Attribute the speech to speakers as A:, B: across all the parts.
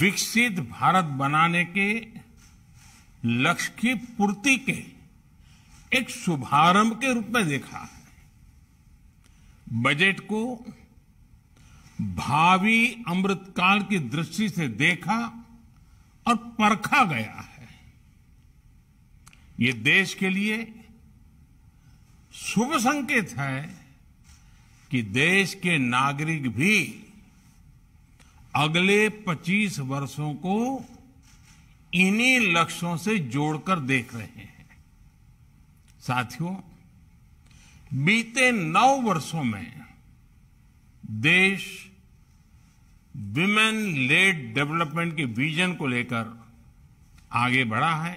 A: विकसित भारत बनाने के लक्ष्य की पूर्ति के एक शुभारंभ के रूप में देखा है बजट को भावी अमृतकाल की दृष्टि से देखा और परखा गया है ये देश के लिए शुभ संकेत है कि देश के नागरिक भी अगले 25 वर्षों को इन्हीं लक्ष्यों से जोड़कर देख रहे हैं साथियों बीते नौ वर्षों में देश विमेन लेड डेवलपमेंट के विजन को लेकर आगे बढ़ा है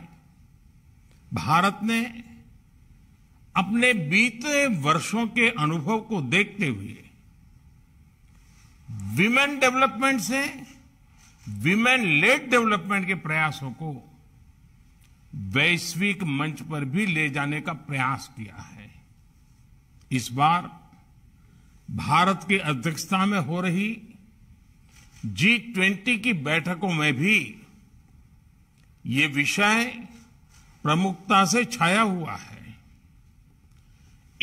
A: भारत ने अपने बीते वर्षों के अनुभव को देखते हुए विमेन डेवलपमेंट से विमेन लेड डेवलपमेंट के प्रयासों को वैश्विक मंच पर भी ले जाने का प्रयास किया है इस बार भारत की अध्यक्षता में हो रही जी ट्वेंटी की बैठकों में भी ये विषय प्रमुखता से छाया हुआ है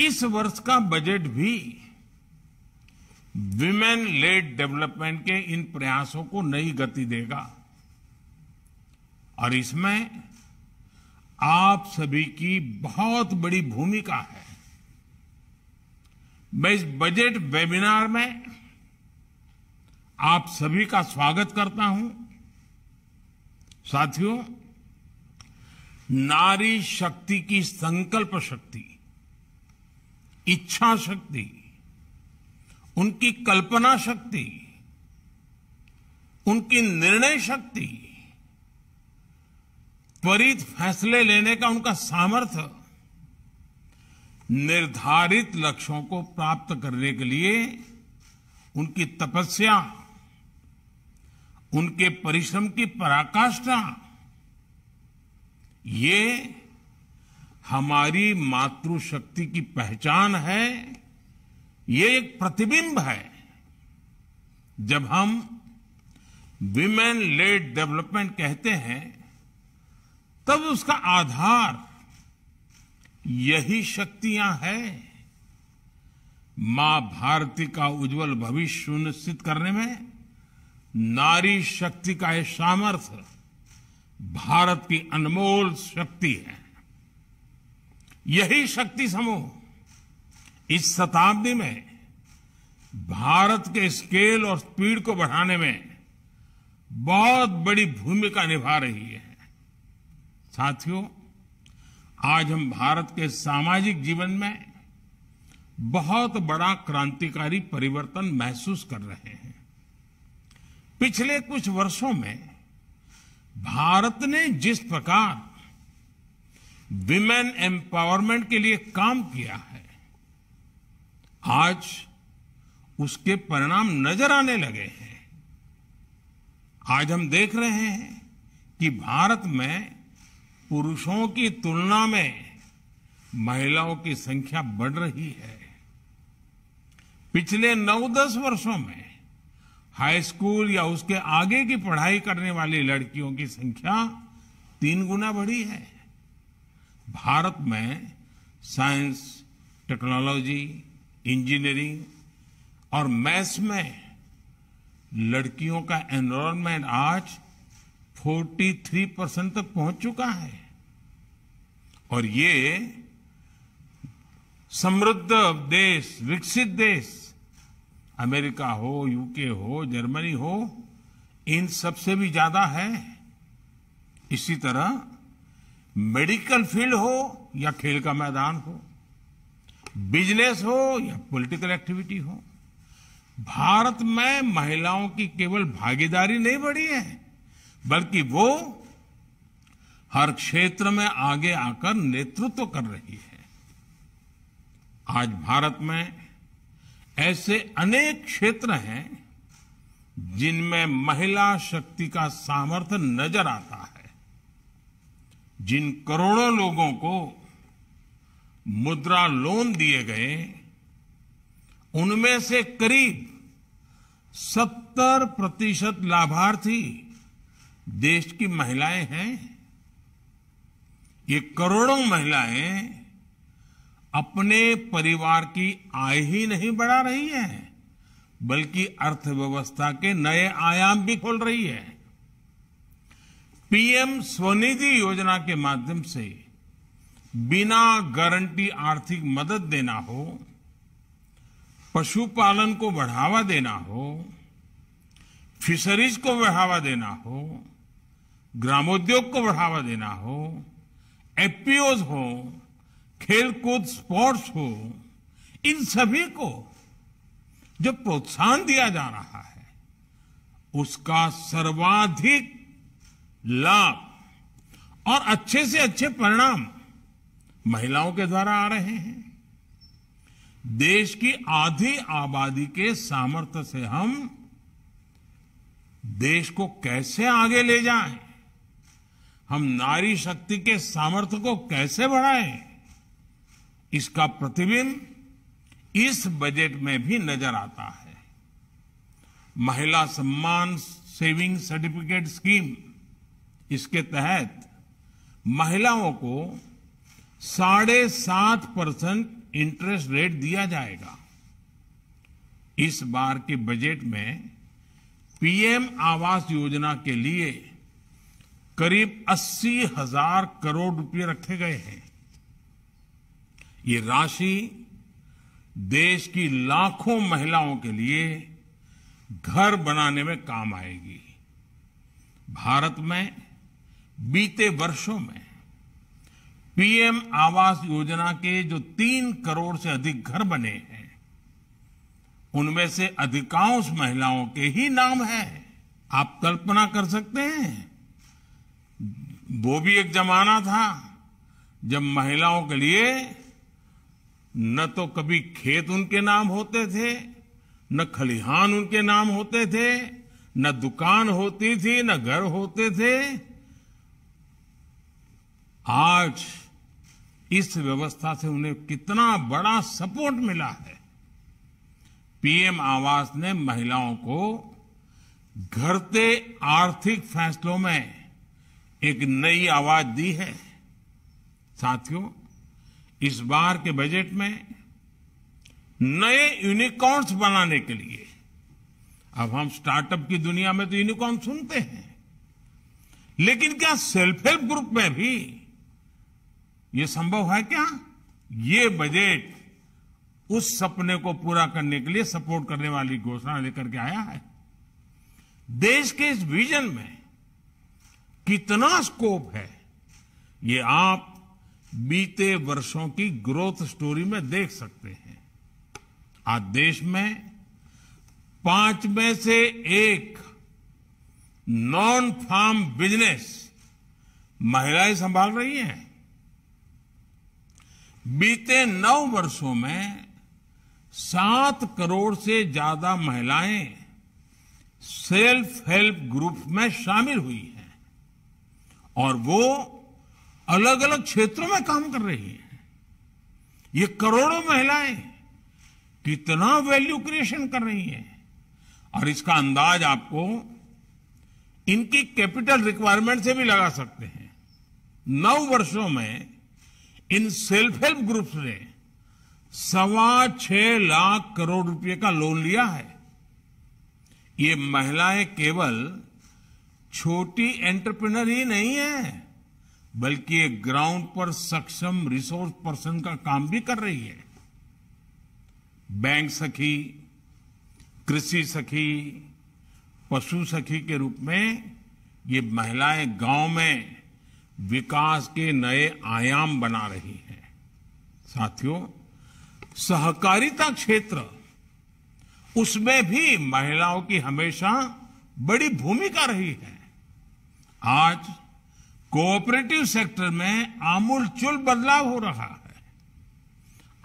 A: इस वर्ष का बजट भी विमेन लेड डेवलपमेंट के इन प्रयासों को नई गति देगा और इसमें आप सभी की बहुत बड़ी भूमिका है मैं इस बजट वेबिनार में आप सभी का स्वागत करता हूं साथियों नारी शक्ति की संकल्प शक्ति इच्छा शक्ति उनकी कल्पना शक्ति उनकी निर्णय शक्ति त्वरित फैसले लेने का उनका सामर्थ्य निर्धारित लक्ष्यों को प्राप्त करने के लिए उनकी तपस्या उनके परिश्रम की पराकाष्ठा ये हमारी मातृशक्ति की पहचान है ये एक प्रतिबिंब है जब हम विमेन लेड डेवलपमेंट कहते हैं तब उसका आधार यही शक्तियां हैं मां भारती का उज्जवल भविष्य सुनिश्चित करने में नारी शक्ति का यह सामर्थ्य भारत की अनमोल शक्ति है यही शक्ति समूह इस शताब्दी में भारत के स्केल और स्पीड को बढ़ाने में बहुत बड़ी भूमिका निभा रही है साथियों आज हम भारत के सामाजिक जीवन में बहुत बड़ा क्रांतिकारी परिवर्तन महसूस कर रहे हैं पिछले कुछ वर्षों में भारत ने जिस प्रकार विमेन एम्पावरमेंट के लिए काम किया है आज उसके परिणाम नजर आने लगे हैं आज हम देख रहे हैं कि भारत में पुरुषों की तुलना में महिलाओं की संख्या बढ़ रही है पिछले नौ दस वर्षों में हाई स्कूल या उसके आगे की पढ़ाई करने वाली लड़कियों की संख्या तीन गुना बढ़ी है भारत में साइंस टेक्नोलॉजी इंजीनियरिंग और मैथ्स में लड़कियों का एनरोलमेंट आज 43 परसेंट तक पहुंच चुका है और ये समृद्ध देश विकसित देश अमेरिका हो यूके हो जर्मनी हो इन सबसे भी ज्यादा है इसी तरह मेडिकल फील्ड हो या खेल का मैदान हो बिजनेस हो या पॉलिटिकल एक्टिविटी हो भारत में महिलाओं की केवल भागीदारी नहीं बढ़ी है बल्कि वो हर क्षेत्र में आगे आकर नेतृत्व तो कर रही है आज भारत में ऐसे अनेक क्षेत्र हैं जिनमें महिला शक्ति का सामर्थ्य नजर आता है जिन करोड़ों लोगों को मुद्रा लोन दिए गए उनमें से करीब 70 प्रतिशत लाभार्थी देश की महिलाएं हैं ये करोड़ों महिलाएं अपने परिवार की आय ही नहीं बढ़ा रही है बल्कि अर्थव्यवस्था के नए आयाम भी खोल रही है पीएम स्वनिधि योजना के माध्यम से बिना गारंटी आर्थिक मदद देना हो पशुपालन को बढ़ावा देना हो फिशरीज को बढ़ावा देना हो ग्रामोद्योग को बढ़ावा देना हो एफपीओज हो खेलकूद स्पोर्ट्स हो इन सभी को जो प्रोत्साहन दिया जा रहा है उसका सर्वाधिक लाभ और अच्छे से अच्छे परिणाम महिलाओं के द्वारा आ रहे हैं देश की आधी आबादी के सामर्थ्य से हम देश को कैसे आगे ले जाएं, हम नारी शक्ति के सामर्थ्य को कैसे बढ़ाएं, इसका प्रतिबिंब इस बजट में भी नजर आता है महिला सम्मान सेविंग सर्टिफिकेट स्कीम इसके तहत महिलाओं को साढ़े सात परसेंट इंटरेस्ट रेट दिया जाएगा इस बार के बजट में पीएम आवास योजना के लिए करीब अस्सी हजार करोड़ रुपए रखे गए हैं ये राशि देश की लाखों महिलाओं के लिए घर बनाने में काम आएगी भारत में बीते वर्षों में पीएम आवास योजना के जो तीन करोड़ से अधिक घर बने हैं उनमें से अधिकांश महिलाओं के ही नाम है आप कल्पना कर सकते हैं वो भी एक जमाना था जब महिलाओं के लिए न तो कभी खेत उनके नाम होते थे न खलिहान उनके नाम होते थे न दुकान होती थी न घर होते थे आज इस व्यवस्था से उन्हें कितना बड़ा सपोर्ट मिला है पीएम आवास ने महिलाओं को घर आर्थिक फैसलों में एक नई आवाज दी है साथियों इस बार के बजट में नए यूनिकॉर्न्स बनाने के लिए अब हम स्टार्टअप की दुनिया में तो यूनिकॉर्न सुनते हैं लेकिन क्या सेल्फ हेल्प ग्रुप में भी ये संभव है क्या ये बजट उस सपने को पूरा करने के लिए सपोर्ट करने वाली घोषणा लेकर के आया है देश के इस विजन में कितना स्कोप है ये आप बीते वर्षों की ग्रोथ स्टोरी में देख सकते हैं आज देश में पांच में से एक नॉन फार्म बिजनेस महिलाएं संभाल रही हैं बीते नौ वर्षों में सात करोड़ से ज्यादा महिलाएं सेल्फ हेल्प ग्रुप में शामिल हुई हैं और वो अलग अलग क्षेत्रों में काम कर रही हैं ये करोड़ों महिलाएं कितना वैल्यू क्रिएशन कर रही हैं और इसका अंदाज आपको इनकी कैपिटल रिक्वायरमेंट से भी लगा सकते हैं नौ वर्षों में इन सेल्फ हेल्प ग्रुप्स ने सवा छह लाख करोड़ रुपए का लोन लिया है ये महिलाएं केवल छोटी एंटरप्रेनर ही नहीं है बल्कि ये ग्राउंड पर सक्षम रिसोर्स पर्सन का काम भी कर रही है बैंक सखी कृषि सखी पशु सखी के रूप में ये महिलाएं गांव में विकास के नए आयाम बना रही है साथियों सहकारिता क्षेत्र उसमें भी महिलाओं की हमेशा बड़ी भूमिका रही है आज कोऑपरेटिव सेक्टर में आमूलचूल बदलाव हो रहा है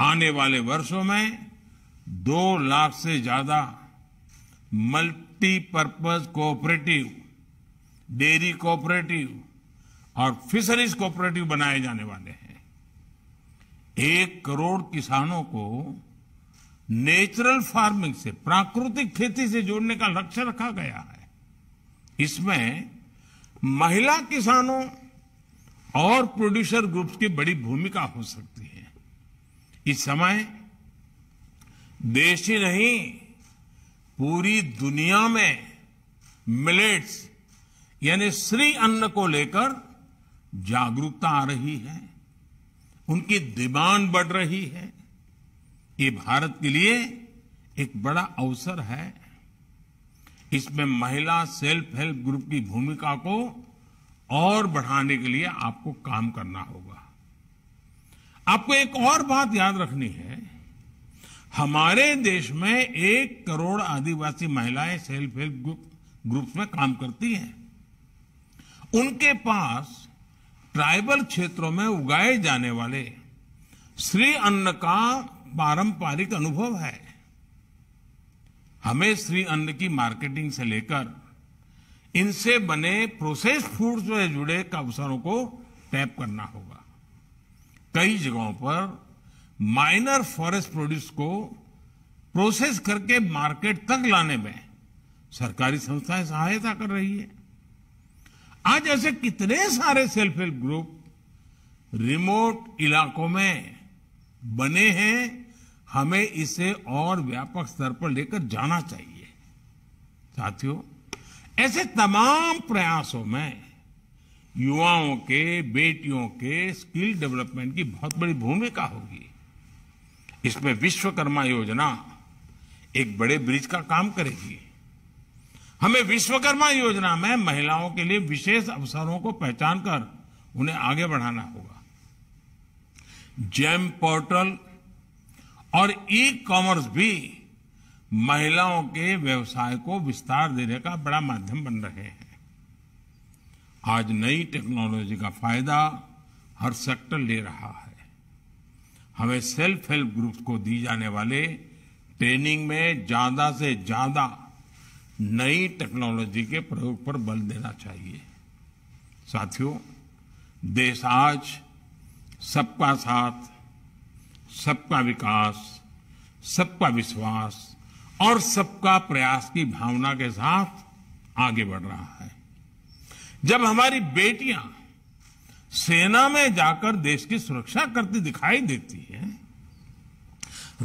A: आने वाले वर्षों में दो लाख से ज्यादा मल्टीपर्पज कोऑपरेटिव डेयरी कोऑपरेटिव और फिशरीज कोऑपरेटिव बनाए जाने वाले हैं एक करोड़ किसानों को नेचुरल फार्मिंग से प्राकृतिक खेती से जोड़ने का लक्ष्य रखा गया है इसमें महिला किसानों और प्रोड्यूसर ग्रुप्स की बड़ी भूमिका हो सकती है इस समय देश ही नहीं पूरी दुनिया में मिलेट्स यानी श्री अन्न को लेकर जागरूकता आ रही है उनकी डिमांड बढ़ रही है ये भारत के लिए एक बड़ा अवसर है इसमें महिला सेल्फ हेल्प ग्रुप की भूमिका को और बढ़ाने के लिए आपको काम करना होगा आपको एक और बात याद रखनी है हमारे देश में एक करोड़ आदिवासी महिलाएं सेल्फ हेल्प ग्रुप ग्रुप्स में काम करती हैं उनके पास ट्राइबल क्षेत्रों में उगाए जाने वाले श्री अन्न का पारंपरिक अनुभव है हमें श्री अन्न की मार्केटिंग से लेकर इनसे बने प्रोसेस फूड से जुड़े अवसरों को टैप करना होगा कई जगहों पर माइनर फॉरेस्ट प्रोड्यूस को प्रोसेस करके मार्केट तक लाने में सरकारी संस्थाएं सहायता कर रही है आज ऐसे कितने सारे सेल्फ हेल्प ग्रुप रिमोट इलाकों में बने हैं हमें इसे और व्यापक स्तर पर लेकर जाना चाहिए साथियों ऐसे तमाम प्रयासों में युवाओं के बेटियों के स्किल डेवलपमेंट की बहुत बड़ी भूमिका होगी इसमें विश्वकर्मा योजना एक बड़े ब्रिज का काम करेगी हमें विश्वकर्मा योजना में महिलाओं के लिए विशेष अवसरों को पहचान कर उन्हें आगे बढ़ाना होगा जेम पोर्टल और ई कॉमर्स भी महिलाओं के व्यवसाय को विस्तार देने का बड़ा माध्यम बन रहे हैं आज नई टेक्नोलॉजी का फायदा हर सेक्टर ले रहा है हमें सेल्फ हेल्प ग्रुप्स को दी जाने वाले ट्रेनिंग में ज्यादा से ज्यादा नई टेक्नोलॉजी के प्रयोग पर बल देना चाहिए साथियों देश आज सबका साथ सबका विकास सबका विश्वास और सबका प्रयास की भावना के साथ आगे बढ़ रहा है जब हमारी बेटियां सेना में जाकर देश की सुरक्षा करती दिखाई देती हैं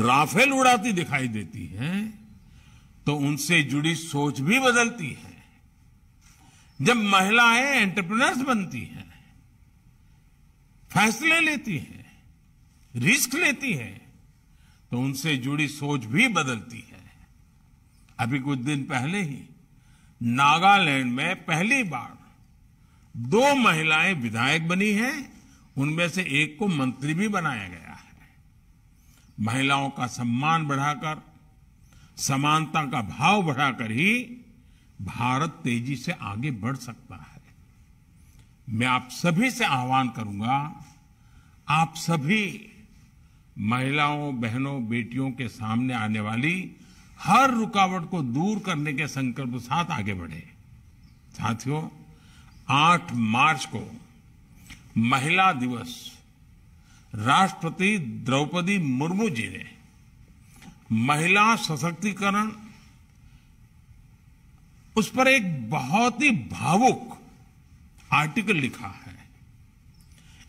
A: राफेल उड़ाती दिखाई देती हैं तो उनसे जुड़ी सोच भी बदलती है जब महिलाएं एंटरप्रेनर्स बनती हैं फैसले लेती हैं रिस्क लेती हैं तो उनसे जुड़ी सोच भी बदलती है अभी कुछ दिन पहले ही नागालैंड में पहली बार दो महिलाएं विधायक बनी हैं उनमें से एक को मंत्री भी बनाया गया है महिलाओं का सम्मान बढ़ाकर समानता का भाव बढ़ाकर ही भारत तेजी से आगे बढ़ सकता है मैं आप सभी से आह्वान करूंगा आप सभी महिलाओं बहनों बेटियों के सामने आने वाली हर रुकावट को दूर करने के संकल्प साथ आगे बढ़े साथियों 8 मार्च को महिला दिवस राष्ट्रपति द्रौपदी मुर्मू जी ने महिला सशक्तिकरण उस पर एक बहुत ही भावुक आर्टिकल लिखा है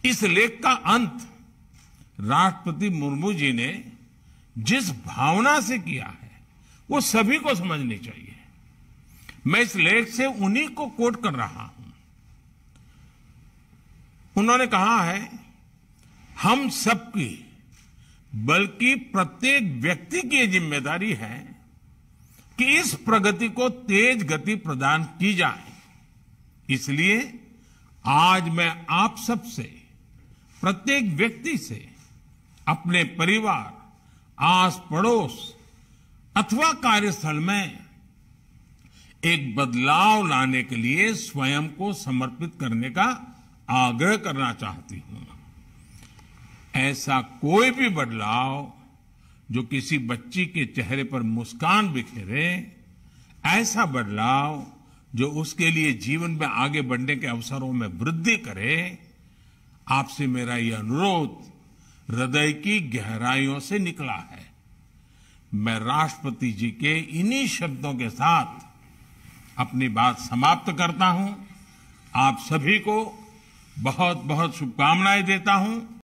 A: इस लेख का अंत राष्ट्रपति मुर्मू जी ने जिस भावना से किया है वो सभी को समझनी चाहिए मैं इस लेख से उन्हीं को कोट कर रहा हूं उन्होंने कहा है हम सबकी बल्कि प्रत्येक व्यक्ति की जिम्मेदारी है कि इस प्रगति को तेज गति प्रदान की जाए इसलिए आज मैं आप सब से प्रत्येक व्यक्ति से अपने परिवार आस पड़ोस अथवा कार्यस्थल में एक बदलाव लाने के लिए स्वयं को समर्पित करने का आग्रह करना चाहती हूं ऐसा कोई भी बदलाव जो किसी बच्ची के चेहरे पर मुस्कान बिखेरे ऐसा बदलाव जो उसके लिए जीवन में आगे बढ़ने के अवसरों में वृद्धि करे आपसे मेरा यह अनुरोध हृदय की गहराइयों से निकला है मैं राष्ट्रपति जी के इन्हीं शब्दों के साथ अपनी बात समाप्त करता हूं आप सभी को बहुत बहुत शुभकामनाएं देता हूं